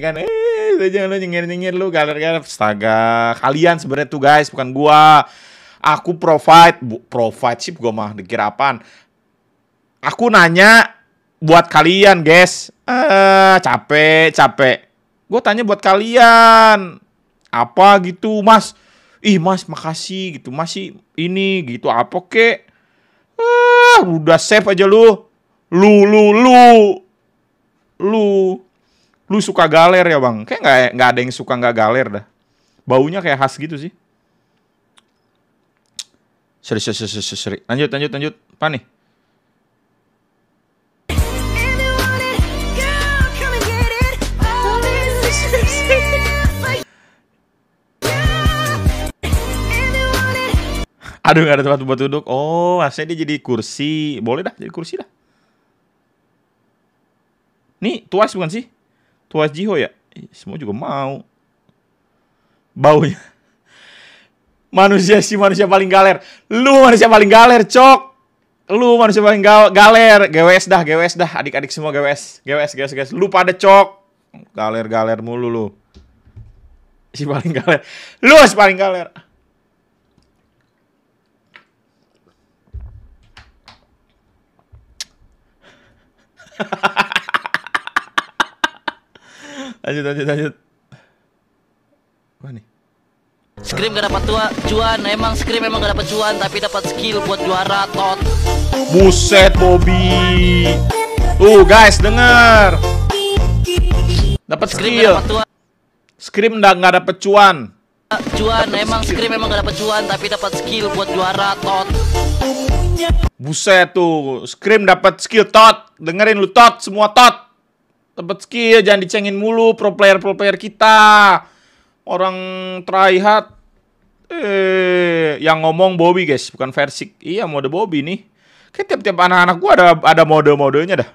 kan eh lu jangan lu nyengir nyengir lu galer galer astaga kalian sebenarnya tuh guys bukan gua aku provide bu, provide sih gua mah dikira aku nanya buat kalian guys eh capek capek gua tanya buat kalian apa gitu mas ih mas makasih gitu masih ini gitu apa kek ah udah save aja lu lu lu lu lu Lu suka galer ya bang? Kayak nggak nggak ada yang suka nggak galer dah. Baunya kayak khas gitu sih. Seri, seri, seri, seri. Lanjut, lanjut, lanjut. Apa nih? Aduh gak ada tempat buat duduk. Oh, maksudnya dia jadi kursi. Boleh dah, jadi kursi dah. Nih, tuas bukan sih? Tuas Jiho ya? Eh, semua juga mau. Baunya. Manusia sih manusia paling galer. Lu manusia paling galer, cok. Lu manusia paling ga galer. GWS dah, GWS dah. Adik-adik semua GWS. GWS, GWS, GWS. Lu pada cok. Galer-galer mulu lu. Si paling galer. Lu si paling galer. Ha ha ha lanjut lanjut lanjut mana nih Scream gak dapat tua cuan, emang Scream emang gak dapat cuan, tapi dapat skill buat juara tot. Buset Bobby. Tuh guys, denger. Dapat skill. Scream nggak nggak dapat cuan. Cuan, dapet emang skill. Scream emang gak dapat cuan, tapi dapat skill buat juara tot. Buset tuh, Scream dapat skill tot. Dengerin lu tot, semua tot tempat skill, ya, jangan dicengin mulu pro player-pro player kita. Orang teraihat Eh, yang ngomong Bobby guys, bukan Versik. Iya, mode Bobby nih. Kayak tiap-tiap anak-anak gua ada ada mode-modenya dah.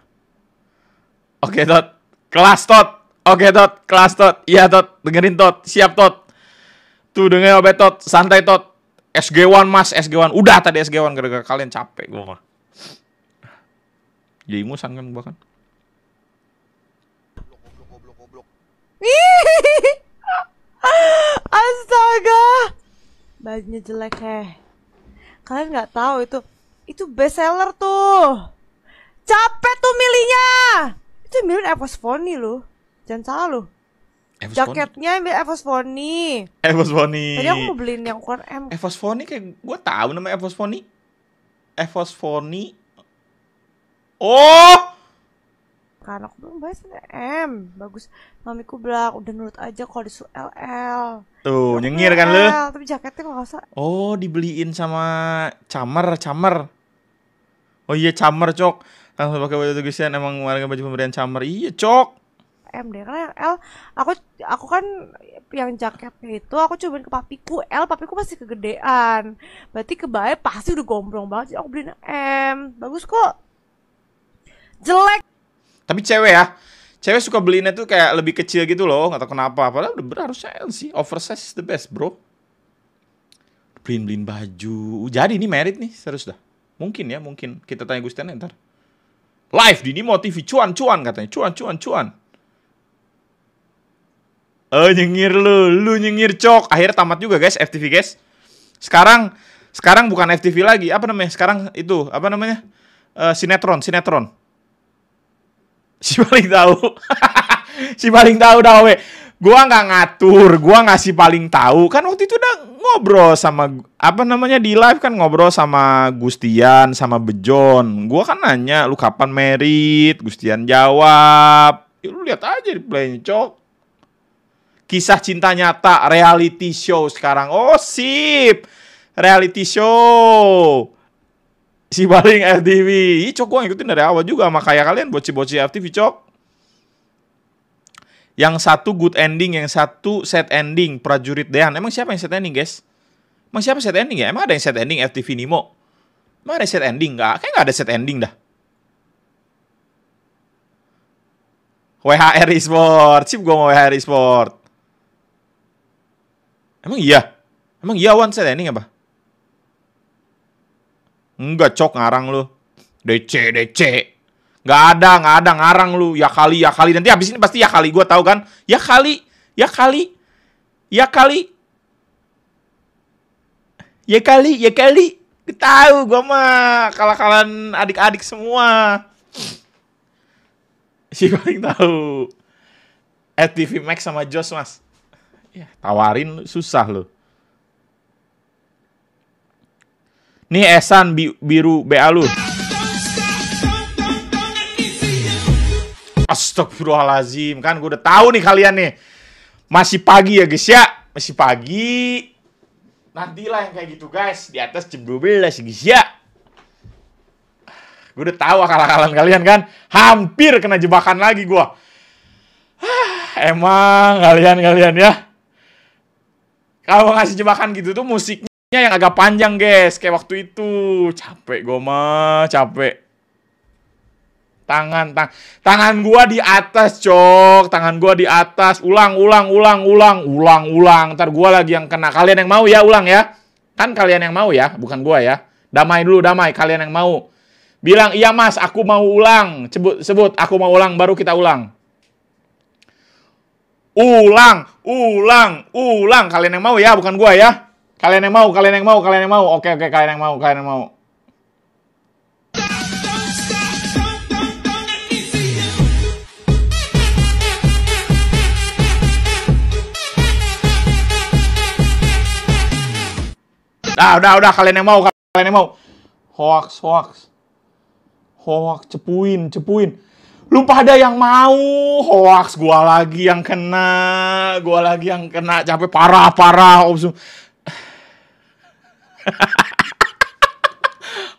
Oke, okay, Tot. Kelas, Tot. Oke, okay, Tot. Kelas, Tot. Iya, Tot. Dengerin, Tot. Siap, Tot. Tuh, dengerin obet, Tot. Santai, Tot. SG1, Mas. SG1. Udah tadi SG1 gara-gara kalian capek gua mah. Jadi musang kan kan. Astaga. Bajunya jelek heh. Kalian nggak tahu itu itu best seller tuh. Capek tuh milihnya. Itu milih Evos Fony loh. Jangan salah loh. Evos Jaketnya ambil Evos Fony. Evos Fony. Tadi aku mau beliin yang ukuran M. Evos Fony kayak gue tahu nama Evos Fony. Evos Fony. Oh! kan aku bilang bahas M bagus mamiku bilang udah nurut aja kalau disuruh LL tuh ya, nyengir kan lu tapi jaketnya kok usah oh dibeliin sama camer camer oh iya camer cok langsung pakai baju tugisan emang warga baju pemberian camer iya cok M deh karena L aku aku kan yang jaketnya itu aku cobain ke papiku L papiku masih kegedean berarti kebaya pasti udah gombrong banget jadi aku beliin M bagus kok jelek tapi cewek ya. Cewek suka beliinnya tuh kayak lebih kecil gitu loh, nggak tau kenapa. Padahal udah berharusnya L sih. Oversize is the best, bro. Beliin-beliin baju. Jadi ini merit nih, serius dah. Mungkin ya, mungkin. Kita tanya Gustian ya, ntar. Live di Nimo TV, cuan-cuan katanya. Cuan-cuan, cuan. Oh nyengir lu, lu nyengir cok. Akhirnya tamat juga guys, FTV guys. Sekarang, sekarang bukan FTV lagi. Apa namanya? Sekarang itu apa namanya? Uh, sinetron, sinetron si paling tahu si paling tahu dah we gua nggak ngatur gua ngasih paling tahu kan waktu itu udah ngobrol sama apa namanya di live kan ngobrol sama Gustian sama Bejon gua kan nanya lu kapan merit Gustian jawab ya, lu lihat aja di play cok kisah cinta nyata reality show sekarang oh sip reality show si baling FTV. Ih, Cok, gue ngikutin dari awal juga sama kayak kalian boci-boci FTV, Cok. Yang satu good ending, yang satu set ending, prajurit Dehan. Emang siapa yang set ending, guys? Emang siapa set ending ya? Emang ada yang set ending FTV Nimo? Emang ada set ending? Nggak, kayak nggak ada set ending dah. WHR Esport, sip gue mau WHR Esport. Emang iya? Emang iya one set ending apa? Enggak cok ngarang lu. DC DC. Gak ada, gak ada ngarang lu. Ya kali, ya kali. Nanti habis ini pasti ya kali gua tahu kan. Ya kali, ya kali. Ya kali. Ya kali, ya kali. Tahu gua mah kalah-kalahan adik-adik semua. Si paling tahu. atv TV Max sama Jos, Mas. Ya, tawarin susah loh. Nih Esan bi biru B alun. Astagfirullahalazim. Kan gue udah tahu nih kalian nih. Masih pagi ya guys ya. Masih pagi. Nantilah yang kayak gitu guys. Di atas jam 12 guys ya. Gue udah tahu akal-akalan kalian kan. Hampir kena jebakan lagi gue. Ah, emang kalian-kalian ya. Kalau ngasih jebakan gitu tuh musiknya yang agak panjang guys kayak waktu itu capek gue mah capek tangan tang tangan gue di atas cok tangan gue di atas ulang ulang ulang ulang ulang ulang ntar gue lagi yang kena kalian yang mau ya ulang ya kan kalian yang mau ya bukan gue ya damai dulu damai kalian yang mau bilang iya mas aku mau ulang sebut sebut aku mau ulang baru kita ulang ulang ulang ulang kalian yang mau ya bukan gue ya Kalian yang mau, kalian yang mau, kalian yang mau. Oke, oke, kalian yang mau, kalian yang mau. Nah, udah, udah, kalian yang mau, kalian yang mau. Hoax, hoax. Hoax, cepuin, cepuin. Lu pada yang mau, hoax gua lagi yang kena, gua lagi yang kena, capek parah-parah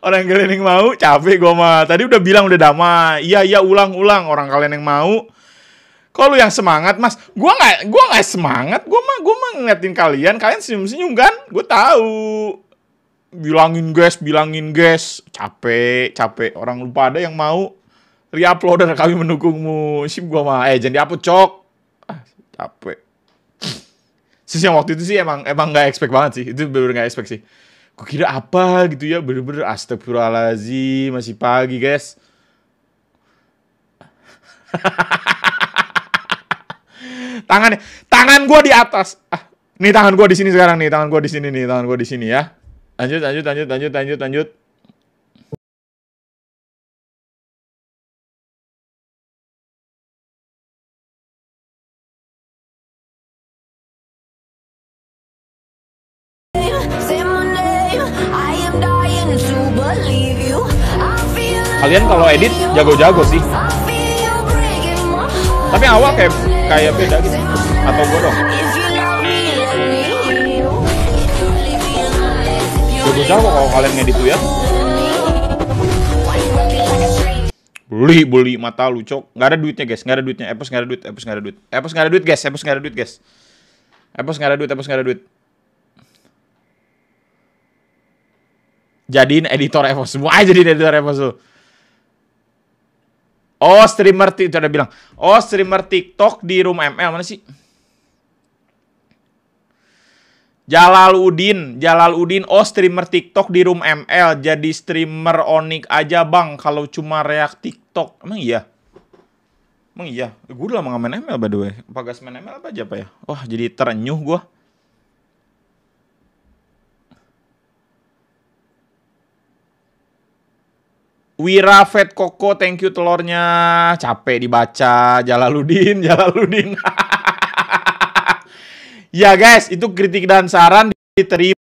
orang kalian yang mau capek gue mah tadi udah bilang udah damai iya iya ulang ulang orang kalian yang mau kok lu yang semangat mas gue nggak gua nggak semangat gue mah gue mah ngeliatin kalian kalian senyum senyum kan gue tahu bilangin guys bilangin guys capek capek orang lupa ada yang mau reuploader kami mendukungmu sih gue mah eh jangan apa cok ah, capek sih yang waktu itu sih emang emang gak expect banget sih itu bener gak expect sih gue kira apa gitu ya bener-bener astagfirullahaladzim masih pagi guys tangan tangan gue di atas ah, nih tangan gue di sini sekarang nih tangan gue di sini nih tangan gue di sini ya lanjut lanjut lanjut lanjut lanjut lanjut kalian kalau edit jago-jago sih tapi awal kayak kayak beda gitu atau gue dong jago-jago kalau kalian ngedit tuh ya beli beli mata lu cok nggak ada duitnya guys nggak ada duitnya epos nggak ada duit epos nggak ada duit epos nggak ada duit guys epos nggak ada duit guys epos nggak ada duit epos nggak ada duit jadiin editor Epos semua aja jadiin editor Epos tuh Oh, streamer TikTok udah bilang. Oh, streamer TikTok di room ML mana sih? Jalaludin, Udin, oh streamer TikTok di room ML, jadi streamer Onik aja bang, kalau cuma react TikTok, emang iya? Emang iya? Gue udah lama main ML by the way, pagas main ML apa aja pak ya? Wah jadi terenyuh gue. Wirafet Koko, thank you telurnya. Capek dibaca. Jalaludin, Jalaludin. ya guys, itu kritik dan saran diterima.